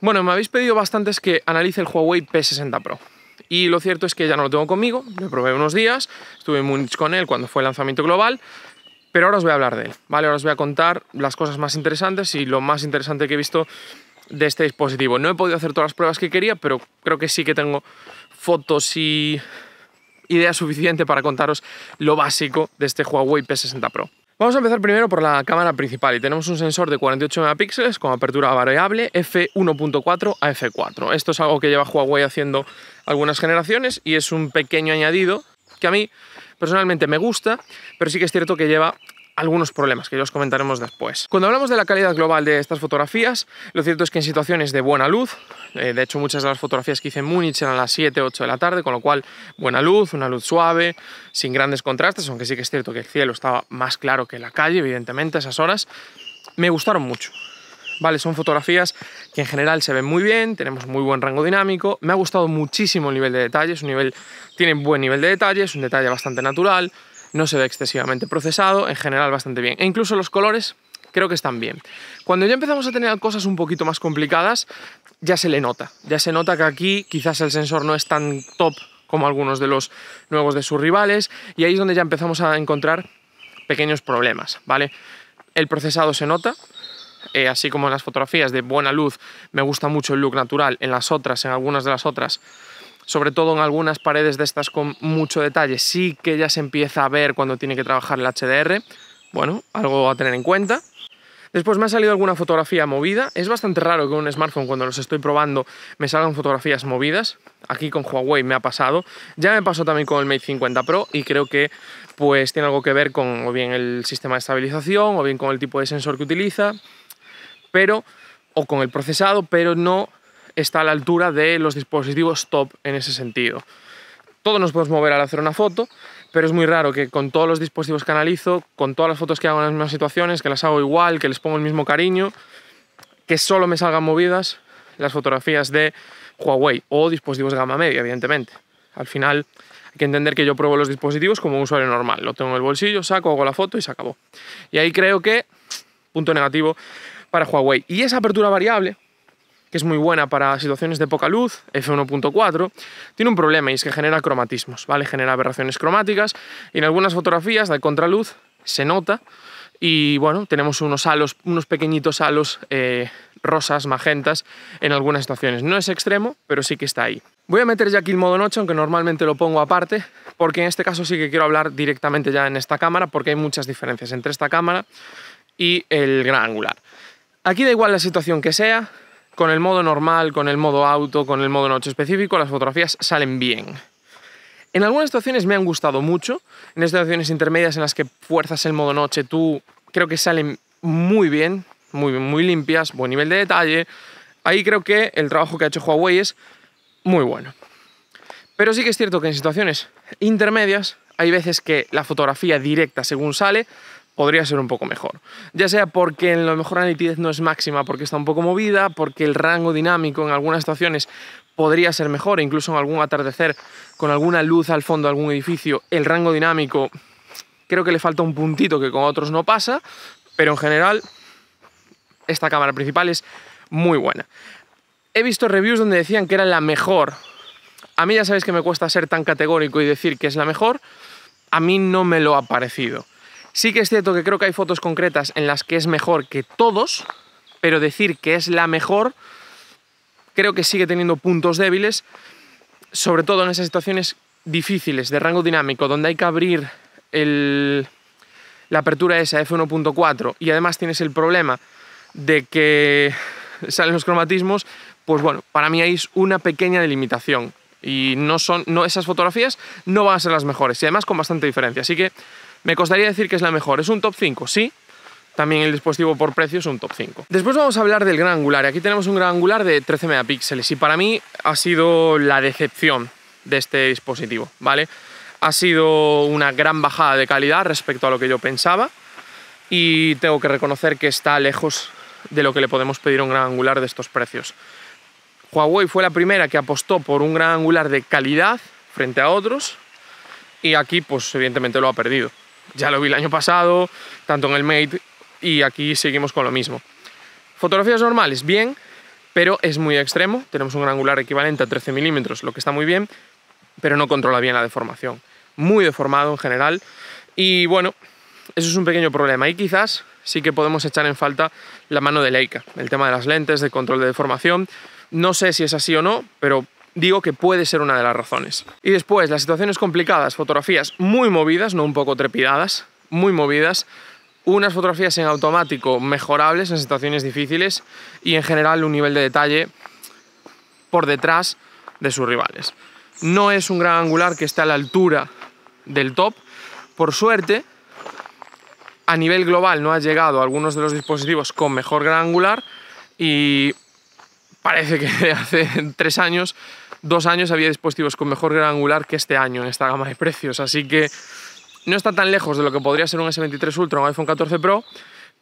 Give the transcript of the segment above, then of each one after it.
Bueno, me habéis pedido bastantes que analice el Huawei P60 Pro. Y lo cierto es que ya no lo tengo conmigo, lo probé unos días, estuve en con él cuando fue el lanzamiento global, pero ahora os voy a hablar de él, ¿vale? Ahora os voy a contar las cosas más interesantes y lo más interesante que he visto de este dispositivo. No he podido hacer todas las pruebas que quería, pero creo que sí que tengo fotos y ideas suficiente para contaros lo básico de este Huawei P60 Pro. Vamos a empezar primero por la cámara principal y tenemos un sensor de 48 megapíxeles con apertura variable f1.4 a f4. Esto es algo que lleva Huawei haciendo algunas generaciones y es un pequeño añadido que a mí personalmente me gusta, pero sí que es cierto que lleva algunos problemas que los comentaremos después. Cuando hablamos de la calidad global de estas fotografías, lo cierto es que en situaciones de buena luz, eh, de hecho muchas de las fotografías que hice en Múnich eran a las 7, 8 de la tarde, con lo cual buena luz, una luz suave, sin grandes contrastes, aunque sí que es cierto que el cielo estaba más claro que la calle, evidentemente, a esas horas, me gustaron mucho. Vale, son fotografías que en general se ven muy bien, tenemos muy buen rango dinámico, me ha gustado muchísimo el nivel de detalles, un nivel, tiene buen nivel de detalles, un detalle bastante natural, no se ve excesivamente procesado, en general bastante bien. E incluso los colores creo que están bien. Cuando ya empezamos a tener cosas un poquito más complicadas, ya se le nota. Ya se nota que aquí quizás el sensor no es tan top como algunos de los nuevos de sus rivales, y ahí es donde ya empezamos a encontrar pequeños problemas, ¿vale? El procesado se nota, eh, así como en las fotografías de buena luz, me gusta mucho el look natural, en las otras, en algunas de las otras, sobre todo en algunas paredes de estas con mucho detalle, sí que ya se empieza a ver cuando tiene que trabajar el HDR. Bueno, algo a tener en cuenta. Después me ha salido alguna fotografía movida. Es bastante raro que un smartphone cuando los estoy probando me salgan fotografías movidas. Aquí con Huawei me ha pasado. Ya me pasó también con el Mate 50 Pro y creo que pues tiene algo que ver con o bien el sistema de estabilización o bien con el tipo de sensor que utiliza, pero o con el procesado, pero no está a la altura de los dispositivos top en ese sentido. Todos nos podemos mover al hacer una foto, pero es muy raro que con todos los dispositivos que analizo, con todas las fotos que hago en las mismas situaciones, que las hago igual, que les pongo el mismo cariño, que solo me salgan movidas las fotografías de Huawei o dispositivos de gama media, evidentemente. Al final hay que entender que yo pruebo los dispositivos como un usuario normal. Lo tengo en el bolsillo, saco, hago la foto y se acabó. Y ahí creo que, punto negativo para Huawei. Y esa apertura variable, que es muy buena para situaciones de poca luz, f1.4, tiene un problema y es que genera cromatismos, ¿vale? Genera aberraciones cromáticas y en algunas fotografías de contraluz se nota y bueno, tenemos unos halos, unos pequeñitos halos eh, rosas, magentas en algunas situaciones. No es extremo, pero sí que está ahí. Voy a meter ya aquí el modo noche, aunque normalmente lo pongo aparte, porque en este caso sí que quiero hablar directamente ya en esta cámara, porque hay muchas diferencias entre esta cámara y el gran angular. Aquí da igual la situación que sea, con el modo normal, con el modo auto, con el modo noche específico, las fotografías salen bien. En algunas situaciones me han gustado mucho, en situaciones intermedias en las que fuerzas el modo noche, tú creo que salen muy bien, muy, muy limpias, buen nivel de detalle. Ahí creo que el trabajo que ha hecho Huawei es muy bueno. Pero sí que es cierto que en situaciones intermedias hay veces que la fotografía directa según sale podría ser un poco mejor. Ya sea porque en lo mejor la nitidez no es máxima, porque está un poco movida, porque el rango dinámico en algunas estaciones podría ser mejor, e incluso en algún atardecer con alguna luz al fondo de algún edificio, el rango dinámico creo que le falta un puntito que con otros no pasa, pero en general esta cámara principal es muy buena. He visto reviews donde decían que era la mejor. A mí ya sabéis que me cuesta ser tan categórico y decir que es la mejor. A mí no me lo ha parecido. Sí que es cierto que creo que hay fotos concretas en las que es mejor que todos, pero decir que es la mejor creo que sigue teniendo puntos débiles, sobre todo en esas situaciones difíciles de rango dinámico, donde hay que abrir la apertura esa F1.4 y además tienes el problema de que salen los cromatismos, pues bueno, para mí hay una pequeña delimitación y no son no esas fotografías no van a ser las mejores y además con bastante diferencia, así que me costaría decir que es la mejor. ¿Es un top 5? Sí. También el dispositivo por precio es un top 5. Después vamos a hablar del gran angular. Aquí tenemos un gran angular de 13 megapíxeles y para mí ha sido la decepción de este dispositivo, ¿vale? Ha sido una gran bajada de calidad respecto a lo que yo pensaba y tengo que reconocer que está lejos de lo que le podemos pedir a un gran angular de estos precios. Huawei fue la primera que apostó por un gran angular de calidad frente a otros y aquí pues evidentemente lo ha perdido. Ya lo vi el año pasado, tanto en el Mate y aquí seguimos con lo mismo. Fotografías normales, bien, pero es muy extremo. Tenemos un gran angular equivalente a 13 milímetros, lo que está muy bien, pero no controla bien la deformación. Muy deformado en general. Y bueno, eso es un pequeño problema. Y quizás sí que podemos echar en falta la mano de Leica, el tema de las lentes, de control de deformación. No sé si es así o no, pero digo que puede ser una de las razones. Y después, las situaciones complicadas, fotografías muy movidas, no un poco trepidadas, muy movidas, unas fotografías en automático mejorables en situaciones difíciles y en general un nivel de detalle por detrás de sus rivales. No es un gran angular que esté a la altura del top. Por suerte, a nivel global no ha llegado a algunos de los dispositivos con mejor gran angular y parece que hace tres años, dos años había dispositivos con mejor gran angular que este año en esta gama de precios, así que no está tan lejos de lo que podría ser un S23 Ultra o un iPhone 14 Pro,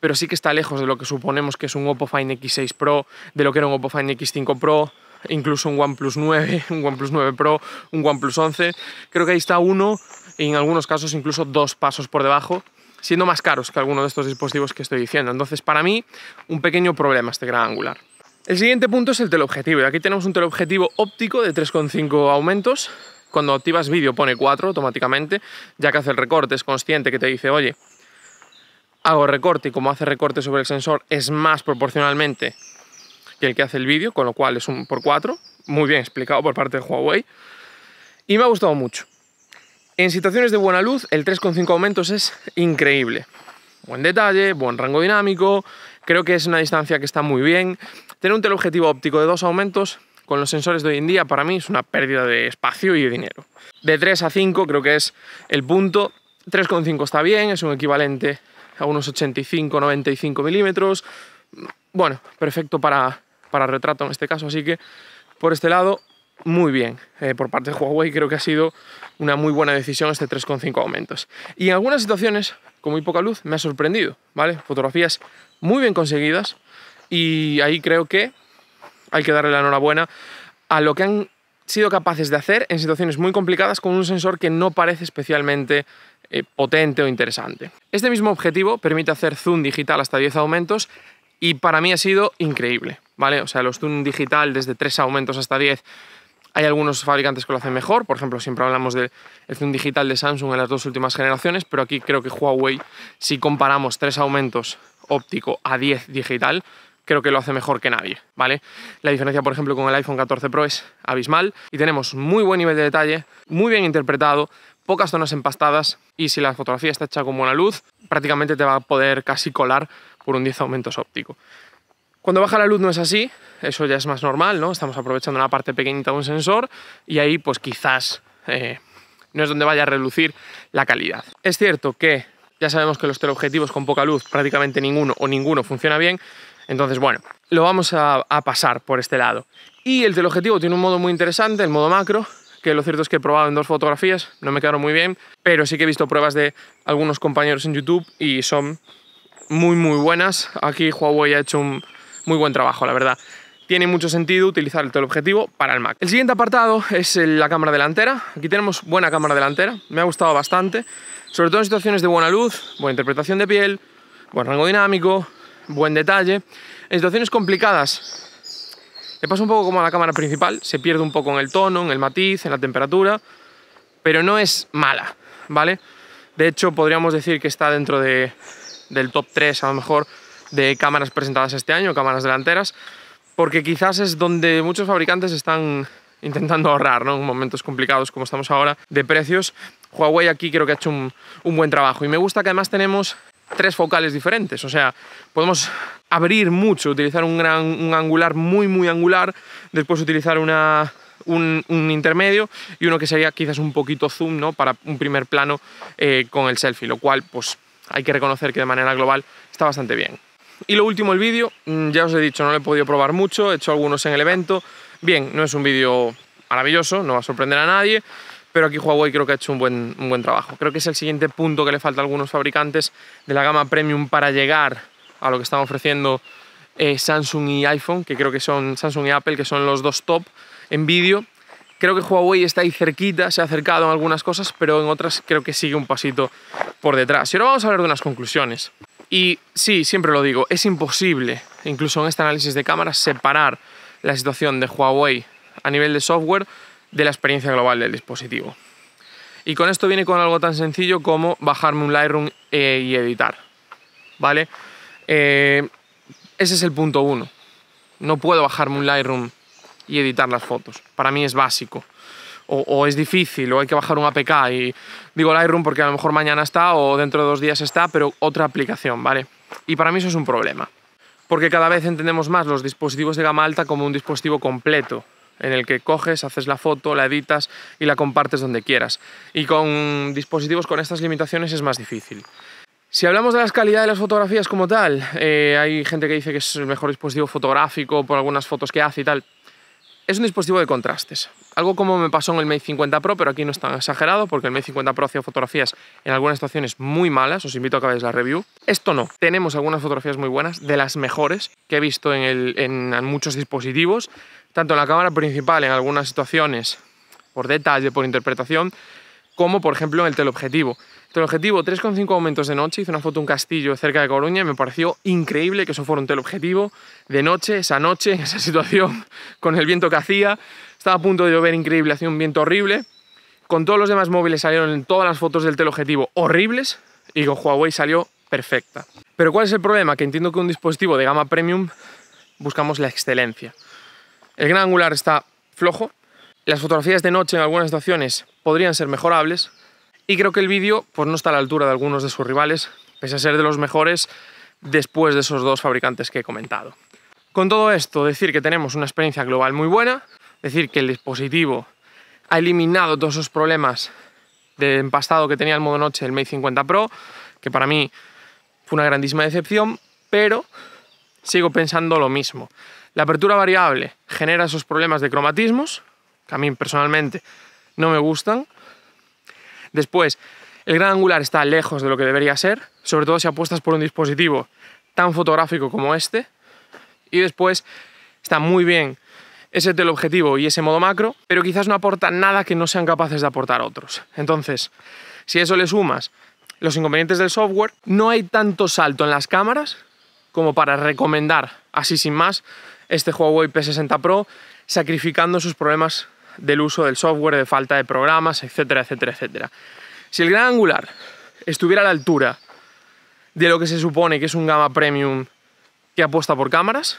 pero sí que está lejos de lo que suponemos que es un Oppo Find X6 Pro, de lo que era un Oppo Find X5 Pro, incluso un OnePlus 9, un OnePlus 9 Pro, un OnePlus 11. Creo que ahí está uno, y en algunos casos incluso dos pasos por debajo, siendo más caros que alguno de estos dispositivos que estoy diciendo. Entonces, para mí, un pequeño problema este gran angular. El siguiente punto es el teleobjetivo. Aquí tenemos un teleobjetivo óptico de 3,5 aumentos. Cuando activas vídeo pone 4 automáticamente, ya que hace el recorte, es consciente que te dice, oye, hago recorte y como hace recorte sobre el sensor es más proporcionalmente que el que hace el vídeo, con lo cual es un por 4. Muy bien explicado por parte de Huawei. Y me ha gustado mucho. En situaciones de buena luz, el 3,5 aumentos es increíble. Buen detalle, buen rango dinámico, Creo que es una distancia que está muy bien. Tener un teleobjetivo óptico de dos aumentos con los sensores de hoy en día para mí es una pérdida de espacio y de dinero. De 3 a 5 creo que es el punto. 3,5 está bien, es un equivalente a unos 85-95 milímetros. Bueno, perfecto para, para retrato en este caso, así que por este lado muy bien eh, por parte de Huawei. Creo que ha sido una muy buena decisión este 3,5 aumentos. Y en algunas situaciones, con muy poca luz, me ha sorprendido, ¿vale? Fotografías muy bien conseguidas y ahí creo que hay que darle la enhorabuena a lo que han sido capaces de hacer en situaciones muy complicadas con un sensor que no parece especialmente eh, potente o interesante. Este mismo objetivo permite hacer zoom digital hasta 10 aumentos y para mí ha sido increíble, ¿vale? O sea, los zoom digital desde 3 aumentos hasta 10 hay algunos fabricantes que lo hacen mejor, por ejemplo, siempre hablamos del zoom digital de Samsung en las dos últimas generaciones, pero aquí creo que Huawei, si comparamos tres aumentos óptico a 10 digital, creo que lo hace mejor que nadie, ¿vale? La diferencia, por ejemplo, con el iPhone 14 Pro es abismal y tenemos muy buen nivel de detalle, muy bien interpretado, pocas zonas empastadas y si la fotografía está hecha con buena luz, prácticamente te va a poder casi colar por un 10 aumentos óptico. Cuando baja la luz no es así, eso ya es más normal, ¿no? Estamos aprovechando una parte pequeñita de un sensor y ahí pues quizás eh, no es donde vaya a reducir la calidad. Es cierto que ya sabemos que los teleobjetivos con poca luz, prácticamente ninguno o ninguno funciona bien, entonces bueno, lo vamos a, a pasar por este lado. Y el teleobjetivo tiene un modo muy interesante, el modo macro, que lo cierto es que he probado en dos fotografías, no me quedaron muy bien, pero sí que he visto pruebas de algunos compañeros en YouTube y son muy muy buenas. Aquí Huawei ha hecho un, muy buen trabajo, la verdad. Tiene mucho sentido utilizar el teleobjetivo para el Mac. El siguiente apartado es la cámara delantera. Aquí tenemos buena cámara delantera, me ha gustado bastante, sobre todo en situaciones de buena luz, buena interpretación de piel, buen rango dinámico, buen detalle. En situaciones complicadas le pasa un poco como a la cámara principal, se pierde un poco en el tono, en el matiz, en la temperatura, pero no es mala, ¿vale? De hecho, podríamos decir que está dentro del top 3 a lo mejor de cámaras presentadas este año, cámaras delanteras, porque quizás es donde muchos fabricantes están intentando ahorrar ¿no? en momentos complicados como estamos ahora de precios. Huawei aquí creo que ha hecho un, buen trabajo y me gusta que además tenemos tres focales diferentes, o sea, podemos abrir mucho, utilizar un, gran, un angular muy muy angular, después utilizar una, un, un, intermedio y uno que sería quizás un poquito zoom ¿no? para un primer plano eh, con el selfie, lo cual pues hay que reconocer que de manera global está bastante bien. Y lo último, el vídeo. Mm, ya os he dicho, no lo he podido probar mucho, he hecho algunos en el evento. Bien, no es un vídeo maravilloso, no va a sorprender a nadie, pero aquí Huawei creo que ha hecho un buen, buen trabajo. Creo que es el siguiente punto que le falta a algunos fabricantes de la gama premium para llegar a lo que están ofreciendo eh, Samsung y iPhone, que creo que son Samsung y Apple, que son los dos top en vídeo. Creo que Huawei está ahí cerquita, se ha acercado en algunas cosas, pero en otras creo que sigue un pasito por detrás. Y ahora vamos a hablar de unas conclusiones. Y sí, siempre lo digo, es imposible, incluso en este análisis de cámaras, separar la situación de Huawei a nivel de software de la experiencia global del dispositivo. Y con esto viene con algo tan sencillo como bajarme un Lightroom eh, y editar. ¿Vale? Eh, ese es el punto uno. No puedo bajarme un Lightroom y editar las fotos. Para mí es básico o, es difícil, o hay que bajar un APK. Y digo Lightroom porque a lo mejor mañana está o dentro de dos días está, pero otra aplicación, ¿vale? Y para mí eso es un problema, porque cada vez entendemos más los dispositivos de gama alta como un dispositivo completo, en el que coges, haces la foto, la editas y la compartes donde quieras. Y con dispositivos con estas limitaciones es más difícil. Si hablamos de las calidad de las fotografías como tal, eh, hay gente que dice que es el mejor dispositivo fotográfico por algunas fotos que hace y tal es un dispositivo de contrastes. Algo como me pasó en el Mate 50 Pro, pero aquí no es tan exagerado porque el Mate 50 Pro hacía fotografías en algunas situaciones muy malas, os invito a que veáis la review. Esto no, tenemos algunas fotografías muy buenas, de las mejores que he visto en, muchos dispositivos, tanto en la cámara principal en algunas situaciones por detalle, por interpretación, como por ejemplo en el teleobjetivo. El objetivo, 3,5 aumentos de noche. Hice una foto de un castillo cerca de Coruña y me pareció increíble que eso fuera un teleobjetivo de noche, esa noche, en esa situación, con el viento que hacía. Estaba a punto de llover increíble, hacía un viento horrible. Con todos los demás móviles salieron todas las fotos del teleobjetivo horribles y con Huawei salió perfecta. Pero ¿cuál es el problema? Que entiendo que un dispositivo de gama premium buscamos la excelencia. El gran angular está flojo. Las fotografías de noche en algunas situaciones podrían ser mejorables, y creo que el vídeo pues, no está a la altura de algunos de sus rivales, pese a ser de los mejores después de esos dos fabricantes que he comentado. Con todo esto, decir que tenemos una experiencia global muy buena, decir que el dispositivo ha eliminado todos esos problemas de empastado que tenía el modo noche del Mate 50 Pro, que para mí fue una grandísima decepción, pero sigo pensando lo mismo. La apertura variable genera esos problemas de cromatismos, que a mí personalmente no me gustan, Después, el gran angular está lejos de lo que debería ser, sobre todo si apuestas por un dispositivo tan fotográfico como este. Y después está muy bien ese teleobjetivo y ese modo macro, pero quizás no aporta nada que no sean capaces de aportar otros. Entonces, si eso le sumas los inconvenientes del software, no hay tanto salto en las cámaras como para recomendar, así sin más, este Huawei P60 Pro sacrificando sus problemas del uso del software, de falta de programas, etcétera, etcétera, etcétera. Si el gran angular estuviera a la altura de lo que se supone que es un gama premium que apuesta por cámaras,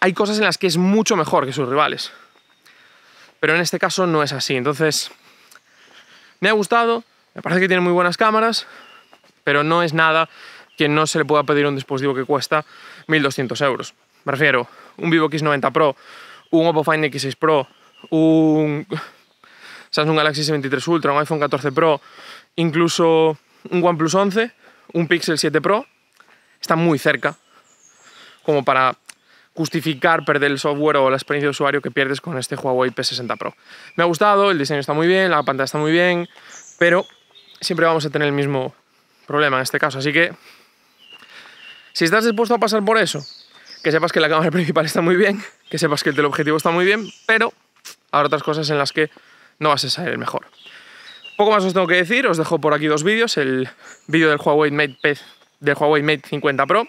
hay cosas en las que es mucho mejor que sus rivales. Pero en este caso no es así. Entonces, me ha gustado, me parece que tiene muy buenas cámaras, pero no es nada que no se le pueda pedir un dispositivo que cuesta 1.200 euros. Me refiero, un Vivo X90 Pro, un Oppo Find X6 Pro, un Samsung Galaxy S23 Ultra, un iPhone 14 Pro, incluso un OnePlus 11, un Pixel 7 Pro, Está muy cerca, como para justificar perder el software o la experiencia de usuario que pierdes con este Huawei P60 Pro. Me ha gustado, el diseño está muy bien, la pantalla está muy bien, pero siempre vamos a tener el mismo problema en este caso. Así que, si estás dispuesto a pasar por eso, que sepas que la cámara principal está muy bien, que sepas que el teleobjetivo está muy bien, pero habrá otras cosas en las que no vas a salir el mejor. Poco más os tengo que decir, os dejo por aquí dos vídeos, el vídeo del Huawei Mate del Huawei Mate 50 Pro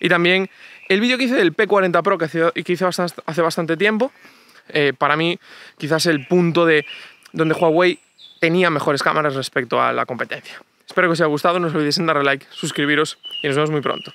y también el vídeo que hice del P40 Pro que hice hace bastante tiempo, eh, para mí quizás el punto de donde Huawei tenía mejores cámaras respecto a la competencia. Espero que os haya gustado, no os olvidéis en darle like, suscribiros y nos vemos muy pronto.